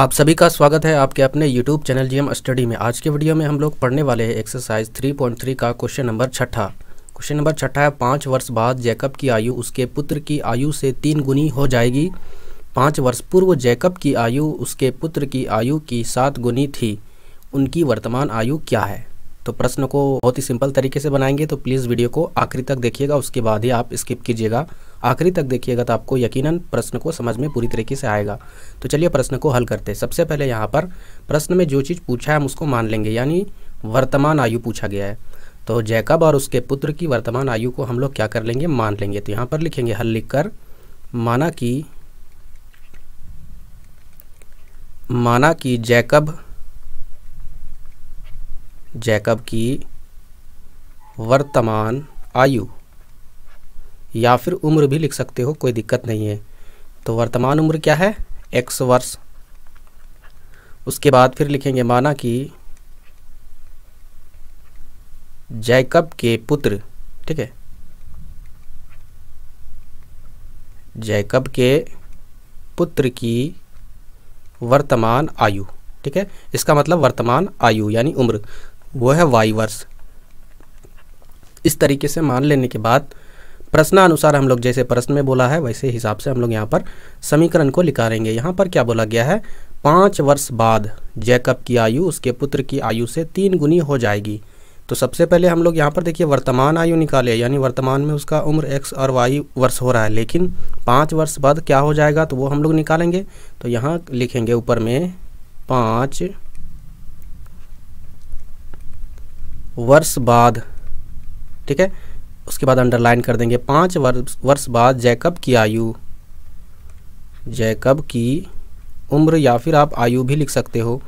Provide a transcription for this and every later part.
आप सभी का स्वागत है आपके अपने YouTube चैनल जीएम स्टडी में आज के वीडियो में हम लोग पढ़ने वाले हैं एक्सरसाइज 3.3 का क्वेश्चन नंबर छठा क्वेश्चन नंबर छठा है पाँच वर्ष बाद जैकब की आयु उसके पुत्र की आयु से तीन गुनी हो जाएगी पाँच वर्ष पूर्व जैकब की आयु उसके पुत्र की आयु की सात गुनी थी उनकी वर्तमान आयु क्या है तो प्रश्न को बहुत ही सिंपल तरीके से बनाएंगे तो प्लीज़ वीडियो को आखिरी तक देखिएगा उसके बाद ही आप स्किप कीजिएगा आखिरी तक देखिएगा तो आपको यकीनन प्रश्न को समझ में पूरी तरीके से आएगा तो चलिए प्रश्न को हल करते हैं सबसे पहले यहाँ पर प्रश्न में जो चीज़ पूछा है हम उसको मान लेंगे यानी वर्तमान आयु पूछा गया है तो जैकब और उसके पुत्र की वर्तमान आयु को हम लोग क्या कर लेंगे मान लेंगे तो यहाँ पर लिखेंगे हल लिखकर माना कि माना कि जैकब जैकब की वर्तमान आयु या फिर उम्र भी लिख सकते हो कोई दिक्कत नहीं है तो वर्तमान उम्र क्या है एक्स वर्ष उसके बाद फिर लिखेंगे माना कि जैकब के पुत्र ठीक है जैकब के पुत्र की वर्तमान आयु ठीक है इसका मतलब वर्तमान आयु यानी उम्र वो है वाई वर्ष इस तरीके से मान लेने के बाद प्रश्नानुसार हम लोग जैसे प्रश्न में बोला है वैसे हिसाब से हम लोग यहाँ पर समीकरण को निकालेंगे यहाँ पर क्या बोला गया है पाँच वर्ष बाद जैकब की आयु उसके पुत्र की आयु से तीन गुनी हो जाएगी तो सबसे पहले हम लोग यहाँ पर देखिए वर्तमान आयु निकाले यानी वर्तमान में उसका उम्र एक्स और वाई वर्ष हो रहा है लेकिन पाँच वर्ष बाद क्या हो जाएगा तो वो हम लोग निकालेंगे तो यहाँ लिखेंगे ऊपर में पाँच वर्ष बाद ठीक है उसके बाद अंडरलाइन कर देंगे पाँच वर्ष वर्ष बाद जैकब की आयु जैकब की उम्र या फिर आप आयु भी लिख सकते हो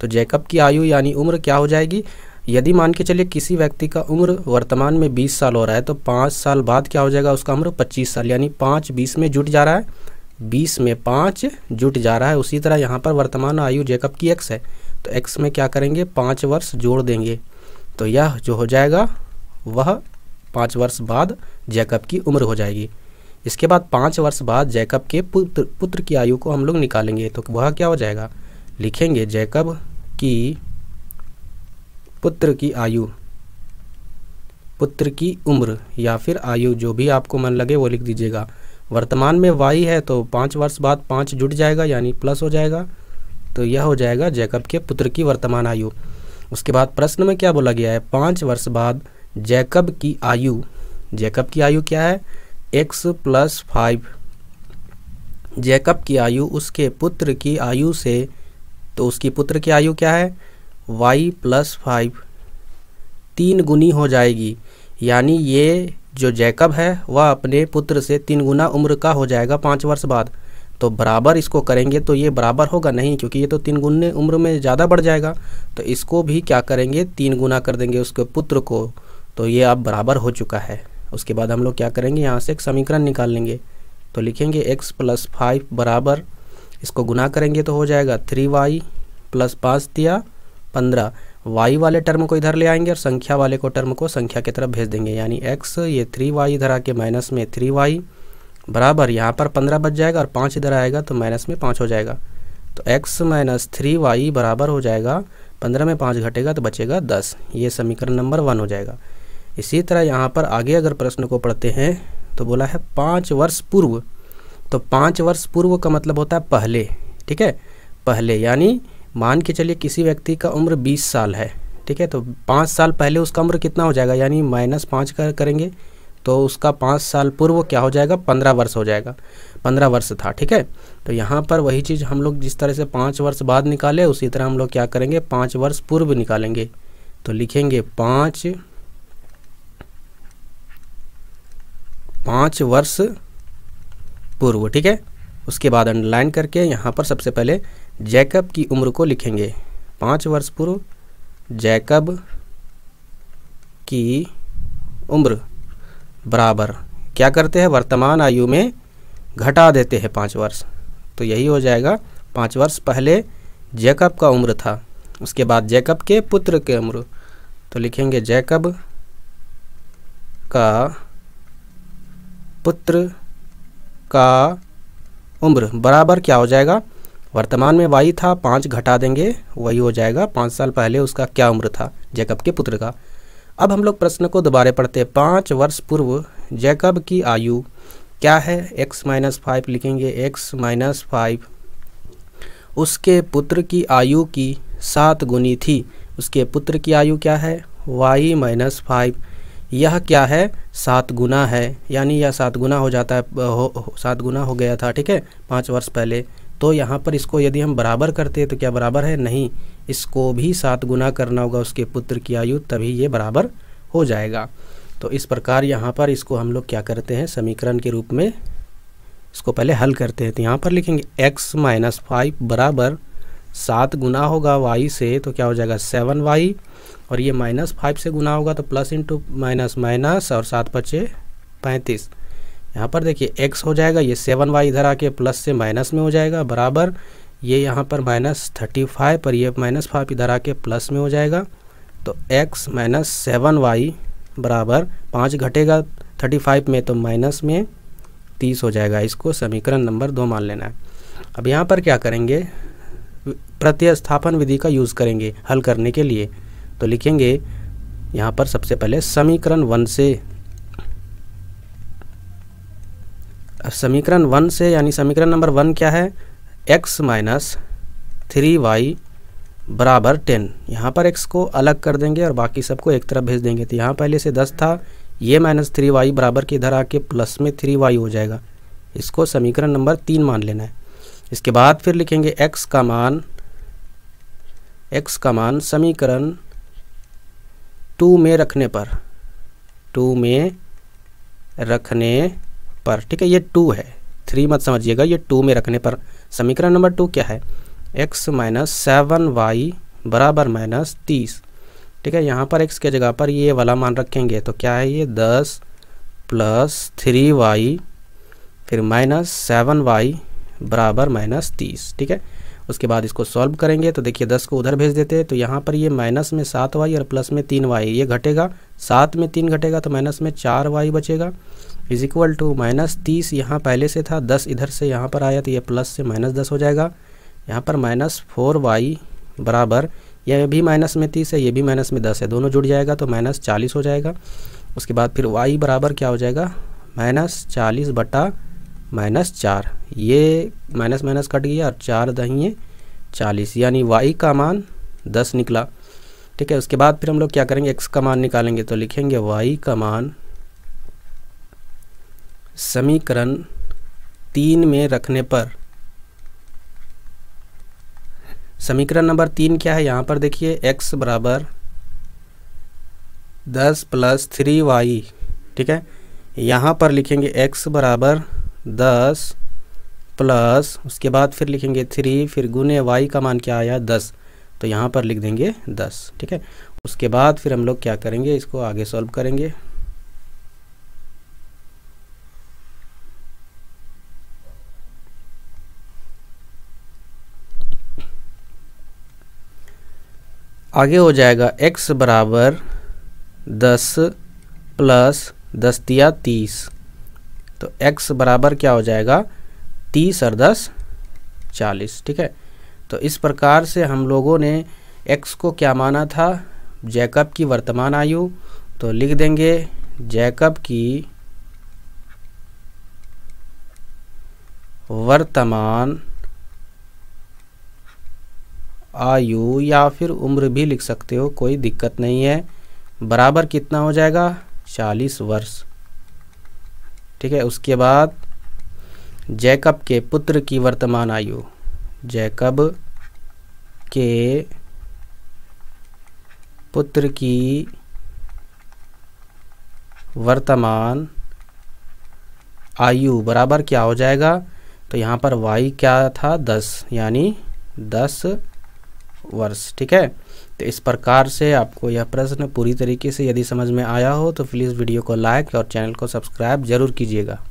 तो जैकब की आयु यानी उम्र क्या हो जाएगी यदि मान के चलिए किसी व्यक्ति का उम्र वर्तमान में 20 साल हो रहा है तो पाँच साल बाद क्या हो जाएगा उसका उम्र 25 साल यानी पाँच बीस में जुट जा रहा है बीस में पाँच जुट जा रहा है उसी तरह यहाँ पर वर्तमान आयु जैकब की एक्स है तो एक्स में क्या करेंगे पाँच वर्ष जोड़ देंगे तो यह जो हो जाएगा वह पाँच वर्ष बाद जैकब की उम्र हो जाएगी इसके बाद पाँच वर्ष बाद जैकब के पुत्र पुत्र की आयु को हम लोग निकालेंगे तो वह क्या हो जाएगा लिखेंगे जैकब की पुत्र की आयु पुत्र की उम्र या फिर आयु जो भी आपको मन लगे वो लिख दीजिएगा वर्तमान में वाई है तो पाँच वर्ष बाद पाँच जुट जाएगा यानी प्लस हो जाएगा तो यह हो जाएगा जैकब के पुत्र की वर्तमान आयु उसके बाद प्रश्न में क्या बोला गया है पाँच वर्ष बाद जैकब की आयु जैकब की आयु क्या है एक्स प्लस फाइव जैकब की आयु उसके पुत्र की आयु से तो उसकी पुत्र की आयु क्या है वाई प्लस फाइव तीन गुनी हो जाएगी यानी ये जो जैकब है वह अपने पुत्र से तीन गुना उम्र का हो जाएगा पाँच वर्ष बाद तो बराबर इसको करेंगे तो ये बराबर होगा नहीं क्योंकि ये तो तीन गुने उम्र में ज़्यादा बढ़ जाएगा तो इसको भी क्या करेंगे तीन गुना कर देंगे उसके पुत्र को तो ये अब बराबर हो चुका है उसके बाद हम लोग क्या करेंगे यहाँ से एक समीकरण निकाल लेंगे तो लिखेंगे एक्स प्लस फाइव बराबर इसको गुना करेंगे तो हो जाएगा थ्री वाई प्लस पाँच दिया पंद्रह वाई वाले टर्म को इधर ले आएंगे और संख्या वाले को टर्म को संख्या की तरफ भेज देंगे यानी एक्स ये थ्री वाई इधर आके माइनस में थ्री वाई बराबर यहाँ पर पंद्रह बच जाएगा और पाँच इधर आएगा तो माइनस में पाँच हो जाएगा तो एक्स माइनस थ्री वाई बराबर हो जाएगा पंद्रह में पाँच घटेगा तो बचेगा दस ये समीकरण नंबर वन हो जाएगा इसी तरह यहाँ पर आगे अगर प्रश्न को पढ़ते हैं तो बोला है पाँच वर्ष पूर्व तो पाँच वर्ष पूर्व का मतलब होता है पहले ठीक है पहले यानी मान के चलिए किसी व्यक्ति का उम्र बीस साल है ठीक है तो पाँच साल पहले उसका उम्र कितना हो जाएगा यानी माइनस पाँच कर करेंगे तो उसका पाँच साल पूर्व क्या हो जाएगा पंद्रह वर्ष हो जाएगा पंद्रह वर्ष था ठीक है तो यहाँ पर वही चीज़ हम लोग जिस तरह से पाँच वर्ष बाद निकाले उसी तरह हम लोग क्या करेंगे पाँच वर्ष पूर्व निकालेंगे तो लिखेंगे पाँच पाँच वर्ष पूर्व ठीक है उसके बाद अंडरलाइन करके यहाँ पर सबसे पहले जैकब की उम्र को लिखेंगे पाँच वर्ष पूर्व जैकब की उम्र बराबर क्या करते हैं वर्तमान आयु में घटा देते हैं पाँच वर्ष तो यही हो जाएगा पाँच वर्ष पहले जैकब का उम्र था उसके बाद जैकब के पुत्र के उम्र तो लिखेंगे जैकब का पुत्र का उम्र बराबर क्या हो जाएगा वर्तमान में वाई था पाँच घटा देंगे वही हो जाएगा पाँच साल पहले उसका क्या उम्र था जैकब के पुत्र का अब हम लोग प्रश्न को दोबारा पढ़ते हैं पाँच वर्ष पूर्व जैकब की आयु क्या है x माइनस फाइव लिखेंगे x माइनस फाइव उसके पुत्र की आयु की सात गुनी थी उसके पुत्र की आयु क्या है y माइनस फाइव यह क्या है सात गुना है यानी यह सात गुना हो जाता है हो, हो, सात गुना हो गया था ठीक है पाँच वर्ष पहले तो यहाँ पर इसको यदि हम बराबर करते हैं तो क्या बराबर है नहीं इसको भी सात गुना करना होगा उसके पुत्र की आयु तभी ये बराबर हो जाएगा तो इस प्रकार यहाँ पर इसको हम लोग क्या करते हैं समीकरण के रूप में इसको पहले हल करते हैं तो यहाँ पर लिखेंगे x माइनस फाइव बराबर सात गुना होगा वाई से तो क्या हो जाएगा सेवन वाई और ये माइनस फाइव से गुना होगा तो प्लस इंटू माइनस माइनस और सात पचे पैंतीस यहाँ पर देखिए एक्स हो जाएगा ये सेवन वाई इधर आके प्लस से माइनस में हो जाएगा बराबर ये यहाँ पर माइनस थर्टी फाइव पर ये माइनस फाइव इधर आके प्लस में हो जाएगा तो एक्स माइनस सेवन वाई बराबर पाँच घटेगा थर्टी फाइव में तो माइनस में तीस हो जाएगा इसको समीकरण नंबर दो मान लेना है अब यहाँ पर क्या करेंगे प्रत्यस्थापन विधि का यूज़ करेंगे हल करने के लिए तो लिखेंगे यहाँ पर सबसे पहले समीकरण वन से समीकरण वन से यानी समीकरण नंबर वन क्या है एक्स माइनस थ्री वाई बराबर टेन यहाँ पर एक्स को अलग कर देंगे और बाकी सबको एक तरफ भेज देंगे तो यहाँ पहले से दस था ये माइनस थ्री वाई बराबर के इधर आके प्लस में थ्री वाई हो जाएगा इसको समीकरण नंबर तीन मान लेना है इसके बाद फिर लिखेंगे x का मान x का मान समीकरण टू में रखने पर टू में रखने पर ठीक है ये टू है थ्री मत समझिएगा ये टू में रखने पर समीकरण नंबर टू क्या है एक्स माइनस सेवन वाई बराबर माइनस तीस ठीक है यहाँ पर एक्स के जगह पर ये वाला मान रखेंगे तो क्या है ये दस प्लस थ्री वाई फिर माइनस सेवन वाई बराबर माइनस तीस ठीक है उसके बाद इसको सॉल्व करेंगे तो देखिए दस को उधर भेज देते हैं तो यहाँ पर ये माइनस में सात वाई और प्लस में तीन वाई ये घटेगा सात में तीन घटेगा तो माइनस में चार वाई बचेगा इज इक्वल टू माइनस तीस यहाँ पहले से था दस इधर से यहाँ पर आया तो ये प्लस से माइनस दस हो जाएगा यहाँ पर माइनस फोर वाई बराबर यह भी माइनस में तीस है ये भी माइनस में दस है दोनों जुड़ जाएगा तो माइनस चालीस हो जाएगा उसके बाद फिर वाई बराबर क्या हो जाएगा माइनस चालीस बटा माइनस चार ये माइनस माइनस कट गया और चार दहिए चालीस यानी वाई का मान दस निकला ठीक है उसके बाद फिर हम लोग क्या करेंगे एक्स का मान निकालेंगे तो लिखेंगे वाई का मान समीकरण तीन में रखने पर समीकरण नंबर तीन क्या है यहाँ पर देखिए x बराबर दस प्लस थ्री वाई ठीक है यहाँ पर लिखेंगे x बराबर दस प्लस उसके बाद फिर लिखेंगे थ्री फिर गुने वाई का मान क्या आया दस तो यहाँ पर लिख देंगे दस ठीक है उसके बाद फिर हम लोग क्या करेंगे इसको आगे सॉल्व करेंगे आगे हो जाएगा x बराबर दस प्लस दस दिया तीस तो x बराबर क्या हो जाएगा तीस और दस चालीस ठीक है तो इस प्रकार से हम लोगों ने x को क्या माना था जैकब की वर्तमान आयु तो लिख देंगे जैकब की वर्तमान आयु या फिर उम्र भी लिख सकते हो कोई दिक्कत नहीं है बराबर कितना हो जाएगा चालीस वर्ष ठीक है उसके बाद जैकब के पुत्र की वर्तमान आयु जैकब के पुत्र की वर्तमान आयु बराबर क्या हो जाएगा तो यहाँ पर वाई क्या था दस यानी दस वर्ष ठीक है तो इस प्रकार से आपको यह प्रश्न पूरी तरीके से यदि समझ में आया हो तो प्लीज़ वीडियो को लाइक और चैनल को सब्सक्राइब जरूर कीजिएगा